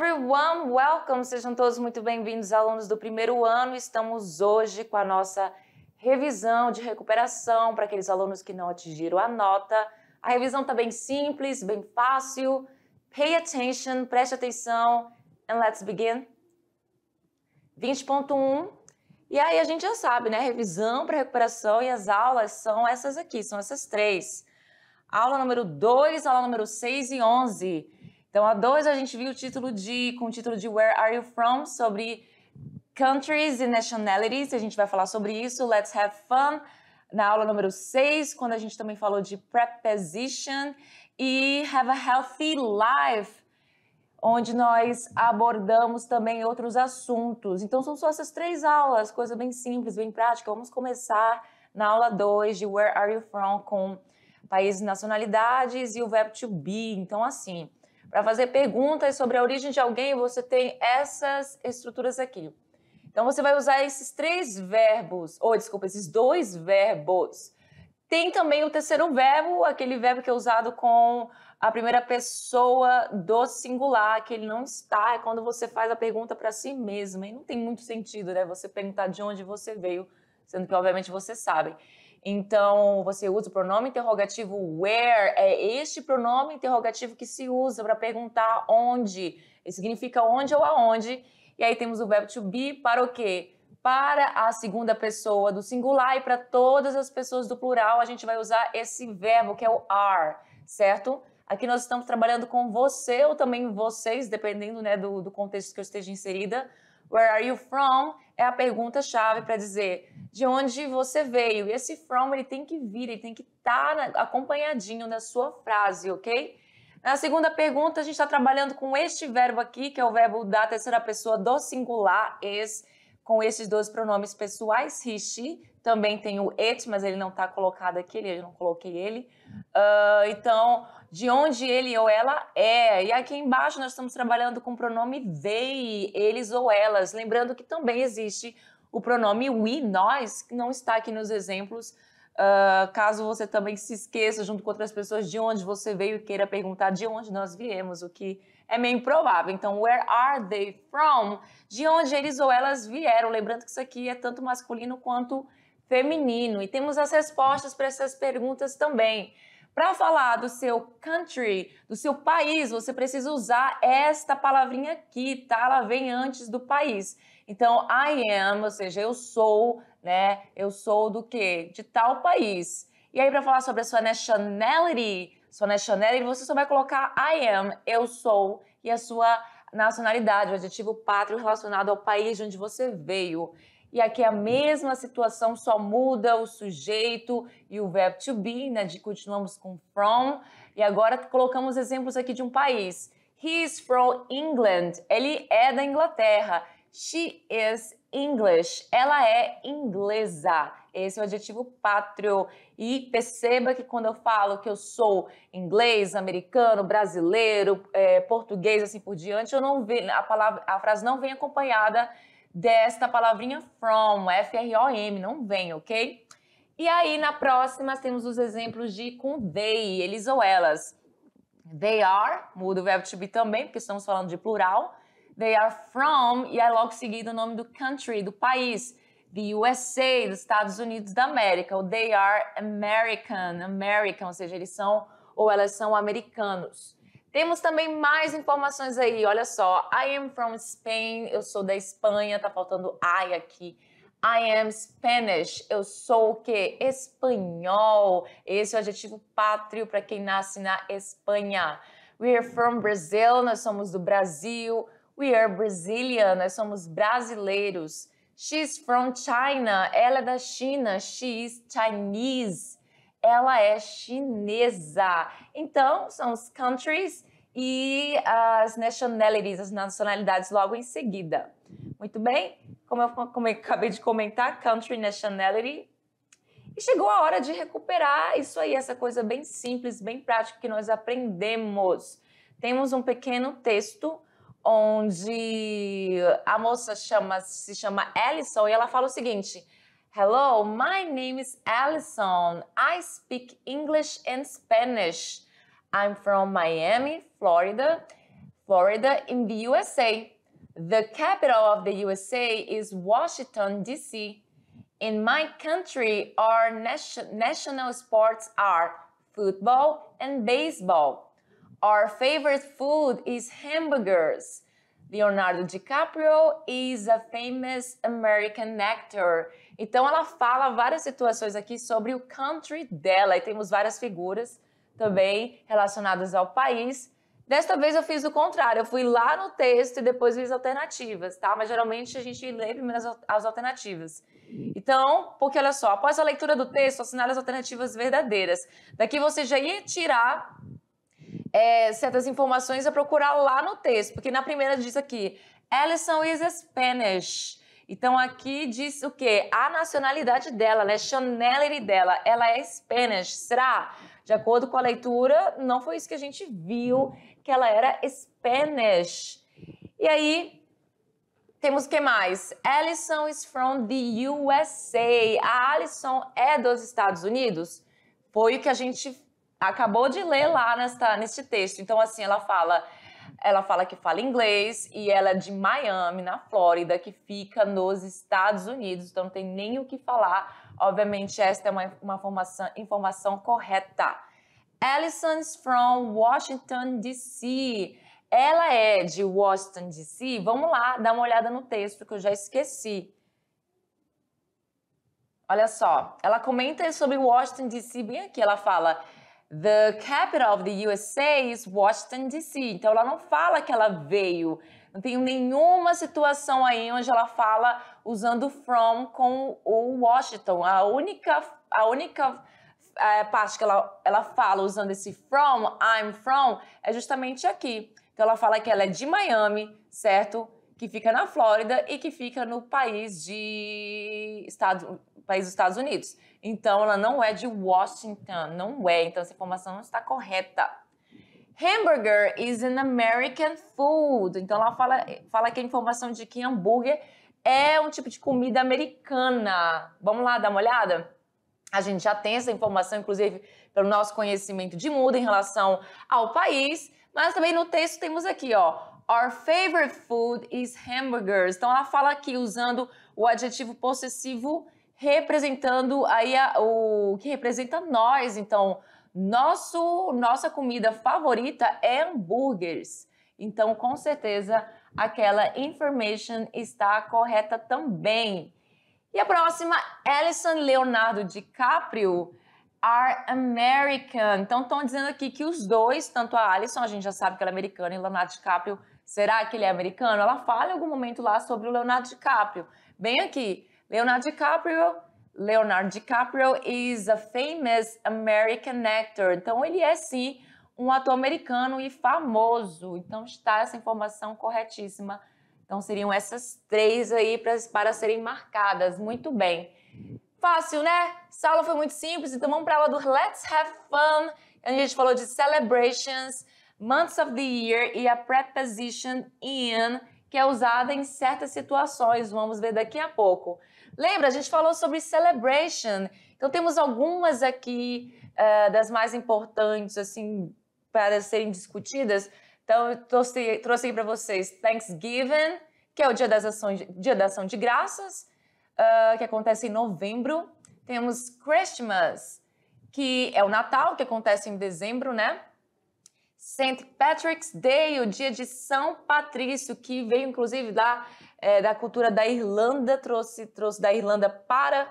everyone, welcome. Sejam todos muito bem-vindos, alunos do primeiro ano. Estamos hoje com a nossa revisão de recuperação para aqueles alunos que não atingiram a nota. A revisão está bem simples, bem fácil. Pay attention, preste atenção. And let's begin. 20.1. E aí a gente já sabe, né? Revisão para recuperação e as aulas são essas aqui, são essas três. Aula número 2, aula número 6 e 11. Então, a 2 a gente viu o título de, com o título de Where Are You From? Sobre countries e nationalities. A gente vai falar sobre isso. Let's have fun. Na aula número 6, quando a gente também falou de preposition e have a healthy life, onde nós abordamos também outros assuntos. Então são só essas três aulas, coisa bem simples, bem prática. Vamos começar na aula 2 de Where are you from com países, nacionalidades e o verbo to be. Então assim, para fazer perguntas sobre a origem de alguém, você tem essas estruturas aqui. Então você vai usar esses três verbos, ou desculpa, esses dois verbos. Tem também o terceiro verbo, aquele verbo que é usado com a primeira pessoa do singular, que ele não está, é quando você faz a pergunta para si mesma. E não tem muito sentido, né? Você perguntar de onde você veio, sendo que obviamente você sabe. Então, você usa o pronome interrogativo where, é este pronome interrogativo que se usa para perguntar onde. Ele significa onde ou aonde. E aí temos o verbo to be para o quê? Para a segunda pessoa do singular e para todas as pessoas do plural, a gente vai usar esse verbo que é o are, certo? Aqui nós estamos trabalhando com você ou também vocês, dependendo né, do, do contexto que eu esteja inserida. Where are you from? é a pergunta-chave para dizer de onde você veio. E esse from ele tem que vir, ele tem que estar tá acompanhadinho da sua frase, ok? Na segunda pergunta, a gente está trabalhando com este verbo aqui, que é o verbo da terceira pessoa do singular, es, com esses dois pronomes pessoais, she. Também tem o it, mas ele não está colocado aqui, eu não coloquei ele. Uh, então, de onde ele ou ela é. E aqui embaixo nós estamos trabalhando com o pronome they, eles ou elas. Lembrando que também existe o pronome we, nós, que não está aqui nos exemplos. Uh, caso você também se esqueça, junto com outras pessoas, de onde você veio e queira perguntar de onde nós viemos, o que é meio improvável. Então, where are they from? De onde eles ou elas vieram? Lembrando que isso aqui é tanto masculino quanto feminino. E temos as respostas para essas perguntas também. Para falar do seu country, do seu país, você precisa usar esta palavrinha aqui, tá? Ela vem antes do país. Então, I am, ou seja, eu sou, né? Eu sou do quê? De tal país. E aí, para falar sobre a sua nationality, sua nationality, você só vai colocar I am, eu sou, e a sua nacionalidade, o adjetivo pátrio relacionado ao país de onde você veio. E aqui é a mesma situação, só muda o sujeito e o verbo to be, né? De continuamos com from. E agora colocamos exemplos aqui de um país. He is from England. Ele é da Inglaterra. She is English. Ela é inglesa. Esse é o adjetivo pátrio. E perceba que quando eu falo que eu sou inglês, americano, brasileiro, é, português, assim por diante, eu não vi, a, palavra, a frase não vem acompanhada desta palavrinha from, F-R-O-M, não vem, ok? E aí, na próxima, temos os exemplos de com they, eles ou elas. They are, muda o verbo to be também, porque estamos falando de plural. They are from, e aí logo seguido o nome do country, do país. The USA, dos Estados Unidos da América. ou they are American, American, ou seja, eles são ou elas são americanos. Temos também mais informações aí, olha só. I am from Spain, eu sou da Espanha, tá faltando I aqui. I am Spanish, eu sou o quê? Espanhol. Esse é o adjetivo pátrio para quem nasce na Espanha. We are from Brazil, nós somos do Brasil. We are Brazilian, nós somos brasileiros. She's from China, ela é da China. She is Chinese ela é chinesa. Então, são os countries e as nationalities, as nacionalidades logo em seguida. Muito bem, como eu, como eu acabei de comentar, country nationality. E chegou a hora de recuperar isso aí, essa coisa bem simples, bem prática que nós aprendemos. Temos um pequeno texto onde a moça chama, se chama Alison e ela fala o seguinte: Hello, my name is Allison. I speak English and Spanish. I'm from Miami, Florida, Florida in the USA. The capital of the USA is Washington, D.C. In my country, our national sports are football and baseball. Our favorite food is hamburgers. Leonardo DiCaprio is a famous American actor. Então ela fala várias situações aqui sobre o country dela e temos várias figuras também relacionadas ao país. Desta vez eu fiz o contrário, eu fui lá no texto e depois vi as alternativas, tá? Mas geralmente a gente lê primeiro as, alternativas. Então, porque olha só, após a leitura do texto, assinale as alternativas verdadeiras. Daqui você já ia tirar é, certas informações a procurar lá no texto, porque na primeira diz aqui, Alison is Spanish. Então aqui diz o quê? A nacionalidade dela, a né? Chanelity dela. Ela é Spanish. Será? De acordo com a leitura, não foi isso que a gente viu, que ela era Spanish. E aí, temos o que mais? Alison is from the USA. A Alison é dos Estados Unidos? Foi o que a gente acabou de ler lá nesta, neste texto. Então, assim, ela fala ela fala que fala inglês e ela é de Miami, na Flórida, que fica nos Estados Unidos, então não tem nem o que falar. Obviamente, esta é uma, uma formação, informação correta. Alison's from Washington, D.C. Ela é de Washington, D.C. Vamos lá dar uma olhada no texto que eu já esqueci. Olha só, ela comenta sobre Washington, D.C. bem aqui. Ela fala. The capital of the USA is Washington DC. Então ela não fala que ela veio. Não tem nenhuma situação aí onde ela fala usando from com o Washington. A única a única é, parte que ela, ela fala usando esse from, I'm from, é justamente aqui. Então ela fala que ela é de Miami, certo? Que fica na Flórida e que fica no país de Estados país dos Estados Unidos. Então, ela não é de Washington, não é. Então, essa informação não está correta. Hamburger is an American food. Então, ela fala, fala que a informação de que hambúrguer é um tipo de comida americana. Vamos lá dar uma olhada? A gente já tem essa informação, inclusive, pelo nosso conhecimento de muda em relação ao país. Mas também no texto temos aqui, ó. Our favorite food is hamburgers. Então, ela fala aqui usando o adjetivo possessivo representando aí a, o que representa nós. Então, nosso nossa comida favorita é hambúrgueres. Então, com certeza, aquela information está correta também. E a próxima, Alison Leonardo DiCaprio are American. Então, estão dizendo aqui que os dois, tanto a Alison, a gente já sabe que ela é americana, e Leonardo DiCaprio, será que ele é americano? Ela fala em algum momento lá sobre o Leonardo DiCaprio. Bem aqui, Leonardo DiCaprio. Leonardo DiCaprio is a famous American actor. Então ele é sim um ator americano e famoso. Então está essa informação corretíssima. Então seriam essas três aí para, para serem marcadas. Muito bem. Fácil, né? Essa aula foi muito simples, então vamos para a aula do Let's Have Fun. A gente falou de celebrations, months of the year e a preposition in, que é usada em certas situações. Vamos ver daqui a pouco. Lembra, a gente falou sobre celebration. Então temos algumas aqui uh, das mais importantes, assim, para serem discutidas. Então eu trouxe, trouxe aqui para vocês Thanksgiving, que é o Dia, das Ações, Dia da Ação de Graças, uh, que acontece em novembro. Temos Christmas, que é o Natal, que acontece em dezembro, né? St. Patrick's Day, o dia de São Patrício, que veio inclusive da, é, da cultura da Irlanda, trouxe, trouxe da Irlanda para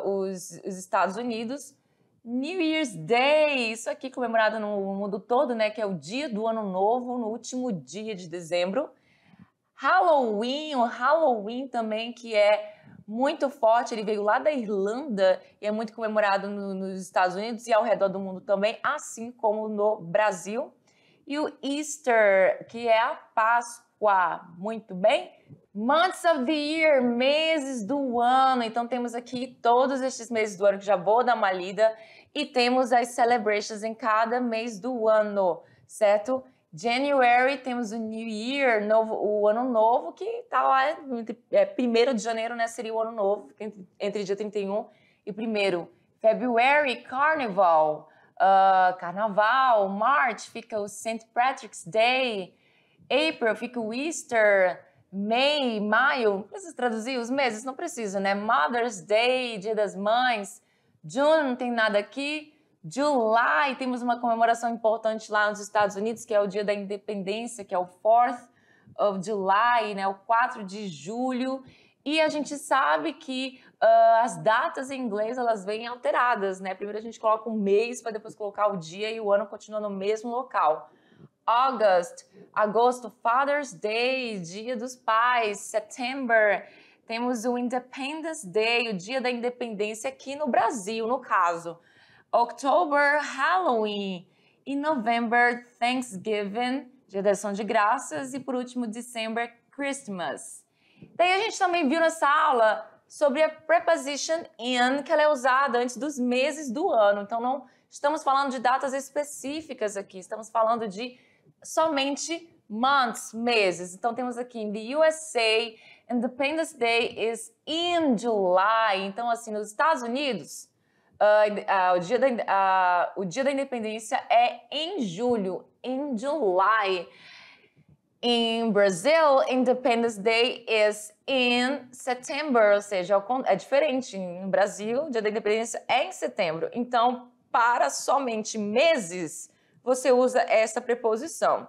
uh, os, os, Estados Unidos. New Year's Day, isso aqui comemorado no mundo todo, né? Que é o dia do ano novo, no último dia de dezembro. Halloween, o Halloween também, que é muito forte. Ele veio lá da Irlanda e é muito comemorado no, nos Estados Unidos e ao redor do mundo também, assim como no Brasil. E o Easter, que é a Páscoa, muito bem? Months of the year, meses do ano. Então temos aqui todos estes meses do ano que já vou dar uma lida e temos as celebrations em cada mês do ano, certo? January temos o New Year, novo, o ano novo, que está lá, é, primeiro de janeiro né, seria o ano novo, entre, entre dia 31 e primeiro February, Carnival, uh, Carnaval, March fica o St. Patrick's Day, April fica o Easter, May, Maio, preciso traduzir os meses? Não preciso né? Mother's Day, Dia das Mães, June não tem nada aqui, July. Temos uma comemoração importante lá nos Estados Unidos, que é o Dia da Independência, que é o 4th of July, né? o 4 de julho. E a gente sabe que uh, as datas em inglês elas vêm alteradas, né? Primeiro a gente coloca um mês para depois colocar o dia e o ano continua no mesmo local. August, agosto, Father's Day, Dia dos Pais, September, temos o Independence Day, o Dia da Independência aqui no Brasil, no caso. October Halloween e November Thanksgiving, Dia da Ação de Graças e por último December Christmas. Daí a gente também viu nessa aula sobre a preposition in, que ela é usada antes dos meses do ano. Então não estamos falando de datas específicas aqui, estamos falando de somente months, meses. Então temos aqui in the USA, Independence Day is in July. Então assim, nos Estados Unidos, Uh, uh, o, dia da, uh, o dia da independência é em julho, em July. In Brazil, Independence Day is in September, ou seja, é, é diferente. No Brasil, o dia da independência é em setembro. Então, para somente meses, você usa essa preposição.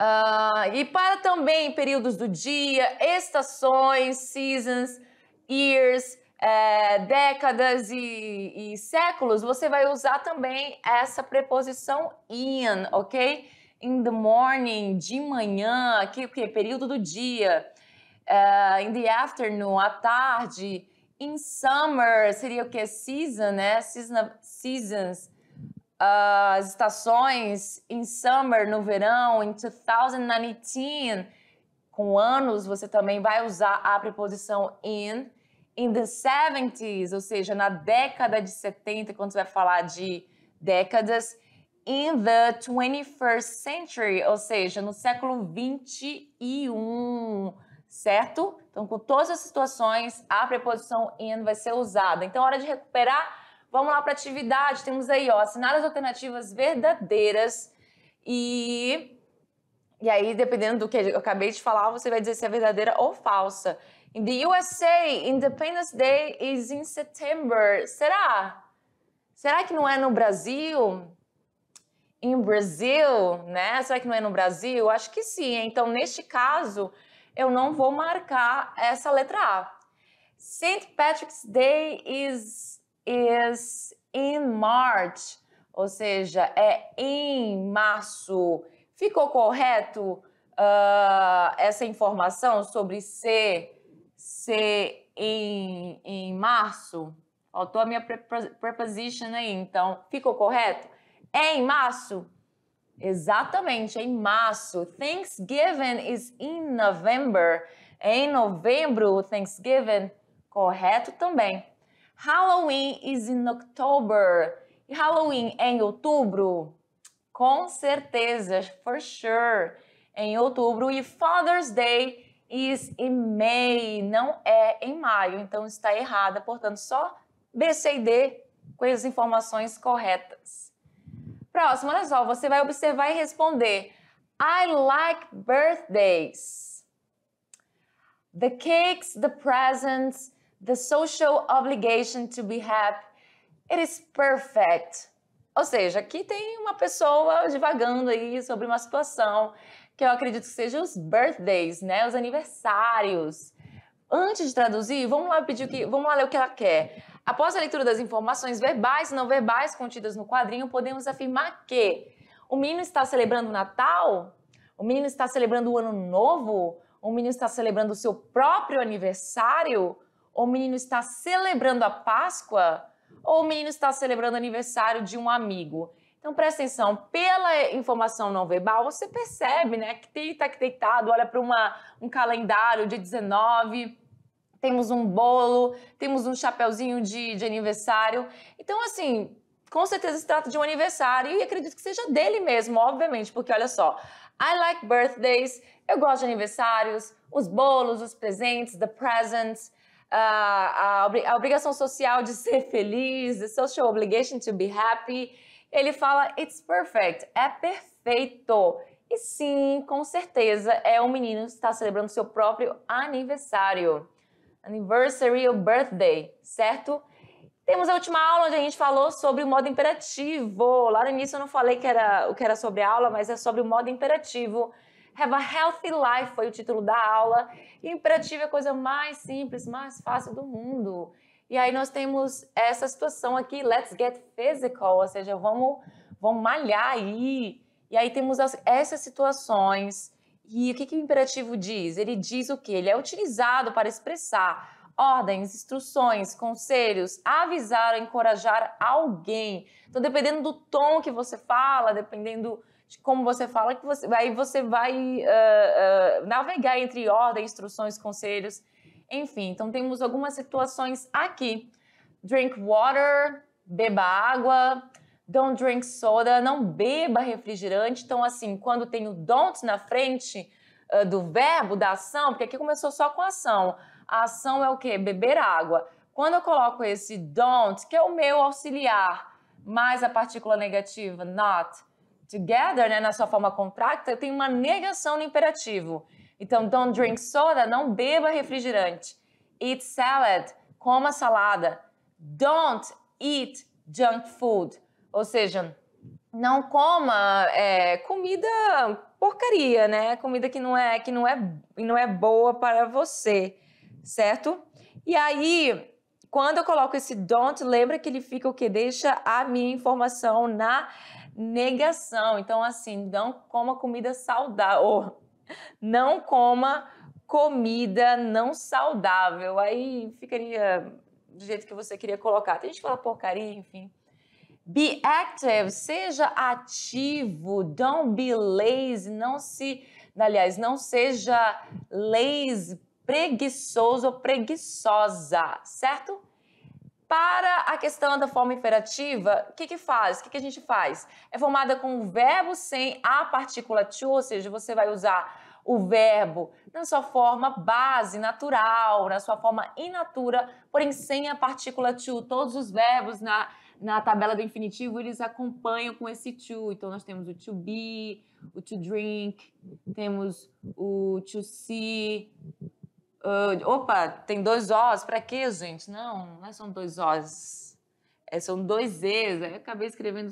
Uh, e para também períodos do dia, estações, seasons, years, é, décadas e, e, séculos, você vai usar também essa preposição in, ok? In the morning, de manhã, que, que período do dia. Uh, in the afternoon, à tarde. In summer, seria o que? Season, né? Season, seasons. Uh, as estações. In summer, no verão. In 2019, com anos, você também vai usar a preposição in in the 70s, ou seja, na década de 70, quando você vai falar de décadas, in the 21st century, ou seja, no século 21, certo? Então, com todas as situações, a preposição in vai ser usada. Então, é hora de recuperar, vamos lá para atividade. Temos aí, ó, assinar as alternativas verdadeiras e e aí, dependendo do que eu acabei de falar, você vai dizer se é verdadeira ou falsa. In the USA, Independence Day is in September. Será? Será que não é no Brasil? Em Brasil, né? Será que não é no Brasil? Acho que sim. Então, neste caso, eu não vou marcar essa letra A. St. Patrick's Day is, is in March, ou seja, é em março. Ficou correto uh, essa informação sobre ser ser em, em março, faltou a minha preposition aí, então ficou correto? É em março? Exatamente, é em março. Thanksgiving is in November. É em novembro Thanksgiving. Correto também. Halloween is in October. E Halloween é em outubro? Com certeza, for sure. É em outubro. E Father's Day is in May, não é em maio, então está errada. Portanto, só B, C e D com as informações corretas. Próximo, olha só, você vai observar e responder. I like birthdays. The cakes, the presents, the social obligation to be happy. It is perfect. Ou seja, aqui tem uma pessoa divagando aí sobre uma situação que eu acredito que sejam os birthdays, né? Os aniversários. Antes de traduzir, vamos lá pedir o que, vamos lá ler o que ela quer. Após a leitura das informações verbais e não verbais contidas no quadrinho, podemos afirmar que o menino está celebrando o Natal, o menino está celebrando o Ano Novo, o menino está celebrando o seu próprio aniversário, o menino está celebrando a Páscoa, ou o menino está celebrando o aniversário de um amigo. Então presta atenção, pela informação não verbal, você percebe, né, que tem tá deitado, olha para um calendário, dia 19, temos um bolo, temos um chapéuzinho de, de aniversário. Então, assim, com certeza se trata de um aniversário e acredito que seja dele mesmo, obviamente, porque olha só, I like birthdays, eu gosto de aniversários, os bolos, os presentes, the presents, uh, a, a obrigação social de ser feliz, the social obligation to be happy ele fala it's perfect, é perfeito. E sim, com certeza é um menino que está celebrando seu próprio aniversário. Anniversary ou birthday, certo? Temos a última aula onde a gente falou sobre o modo imperativo. Lá no início eu não falei que era o que era sobre a aula, mas é sobre o modo imperativo. Have a healthy life foi o título da aula. E imperativo é a coisa mais simples, mais fácil do mundo. E aí nós temos essa situação aqui, let's get physical, ou seja, vamos, vamos malhar aí. E aí temos as, essas situações. E o que, que o imperativo diz? Ele diz o que? Ele é utilizado para expressar ordens, instruções, conselhos, avisar ou encorajar alguém. Então, dependendo do tom que você fala, dependendo de como você fala, que você, aí você vai uh, uh, navegar entre ordens, instruções, conselhos enfim, então temos algumas situações aqui. Drink water, beba água. Don't drink soda, não beba refrigerante. Então, assim, quando tem o don't na frente uh, do verbo, da ação, porque aqui começou só com ação. A ação é o quê? Beber água. Quando eu coloco esse don't, que é o meu auxiliar, mais a partícula negativa, not, together, né, na sua forma contracta, eu tenho uma negação no imperativo. Então, don't drink soda, não beba refrigerante. Eat salad, coma salada. Don't eat junk food, ou seja, não coma é, comida porcaria, né? Comida que não é que não é não é boa para você, certo? E aí, quando eu coloco esse don't, lembra que ele fica o que deixa a minha informação na negação. Então assim, não coma comida saudável não coma comida não saudável. Aí ficaria do jeito que você queria colocar. Tem gente que fala porcaria, enfim. Be active, seja ativo. Don't be lazy, não se, aliás, não seja lazy, preguiçoso ou preguiçosa, certo? Para a questão da forma imperativa, o que, que faz? O que, que a gente faz? É formada com o verbo sem a partícula to, ou seja, você vai usar o verbo na sua forma base, natural, na sua forma inatura, porém sem a partícula to. Todos os verbos na, na tabela do infinitivo, eles acompanham com esse to. Então, nós temos o to be, o to drink, temos o to see, Uh, opa, tem dois Os, para quê, gente? Não, não é são dois Os. É, são dois E's. Aí eu acabei escrevendo.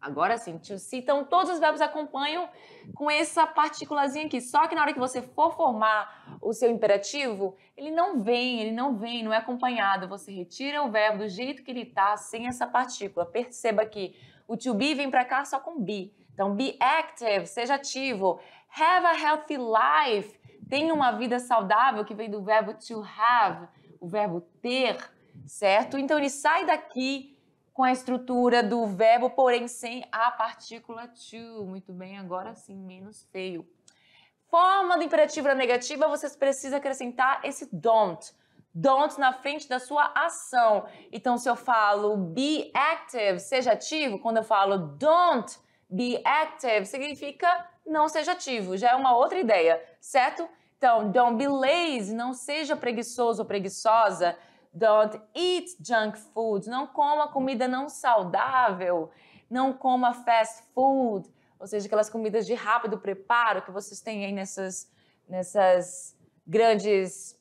Agora sim, então todos os verbos acompanham com essa partículazinha aqui. Só que na hora que você for formar o seu imperativo, ele não vem, ele não vem, não é acompanhado. Você retira o verbo do jeito que ele está, sem essa partícula. Perceba que o to be vem para cá só com be. Então, be active, seja ativo. Have a healthy life. Tenha uma vida saudável, que vem do verbo to have, o verbo ter, certo? Então ele sai daqui com a estrutura do verbo, porém sem a partícula to. Muito bem, agora sim, menos feio. Forma do imperativo na negativa, vocês precisam acrescentar esse don't. Don't na frente da sua ação. Então, se eu falo be active, seja ativo, quando eu falo don't, Be active significa não seja ativo, já é uma outra ideia, certo? Então, don't be lazy, não seja preguiçoso ou preguiçosa. Don't eat junk food, não coma comida não saudável. Não coma fast food, ou seja, aquelas comidas de rápido preparo que vocês têm aí nessas, nessas grandes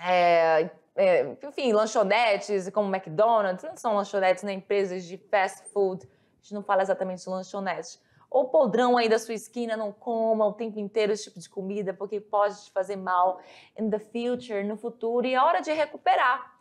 é, é, enfim, lanchonetes, como McDonald's, não são lanchonetes, nem né? empresas de fast food, gente não fala exatamente de lanchonete. O podrão aí da sua esquina, não coma o tempo inteiro esse tipo de comida, porque pode te fazer mal in the future, no futuro, e é hora de recuperar.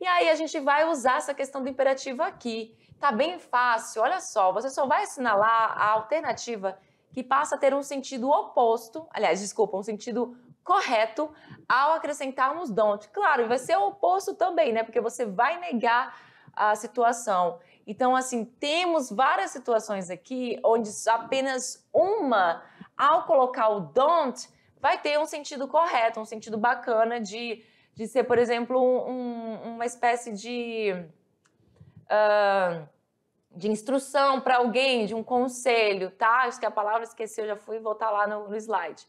E aí a gente vai usar essa questão do imperativo aqui. Tá bem fácil, olha só, você só vai assinalar a alternativa que passa a ter um sentido oposto, aliás, desculpa, um sentido correto ao acrescentarmos don't. Claro, vai ser o oposto também, né? Porque você vai negar a situação. Então, assim, temos várias situações aqui onde apenas uma, ao colocar o don't, vai ter um sentido correto, um sentido bacana de, de ser, por exemplo, um, uma espécie de, uh, de instrução para alguém, de um conselho, tá? Acho que a palavra esqueceu, já fui voltar lá no, no slide.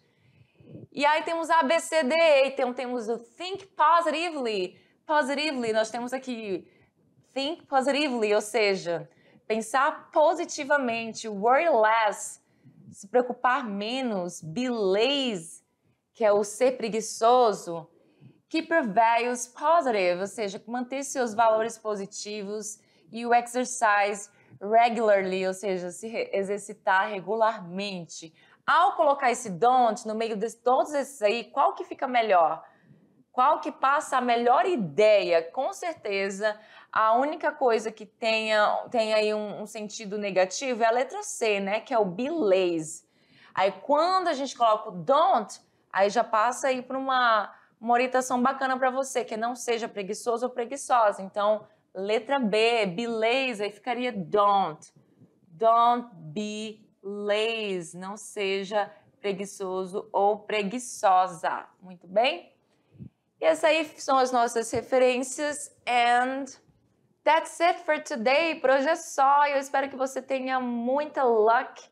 E aí temos a ABCDE, então temos o Think Positively. Positively, nós temos aqui Think positively, ou seja, pensar positivamente, worry less, se preocupar menos, be lazy, que é o ser preguiçoso. Keep your values positive, ou seja, manter seus valores positivos e o exercise regularly, ou seja, se exercitar regularmente. Ao colocar esse don't no meio de todos esses aí, qual que fica melhor? Qual que passa a melhor ideia? Com certeza, a única coisa que tenha, tem aí um, um sentido negativo é a letra C, né? Que é o be lazy. Aí quando a gente coloca o don't, aí já passa aí para uma, uma orientação bacana para você, que não seja preguiçoso ou preguiçosa. Então, letra B, be lazy, aí ficaria don't. Don't be lazy, não seja preguiçoso ou preguiçosa. Muito bem? E essas aí são as nossas referências and That's it for today. Por hoje é só. Eu espero que você tenha muita luck,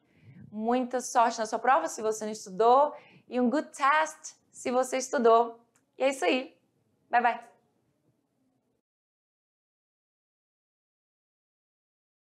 muita sorte na sua prova se você não estudou e um good test se você estudou. E é isso aí. Bye bye.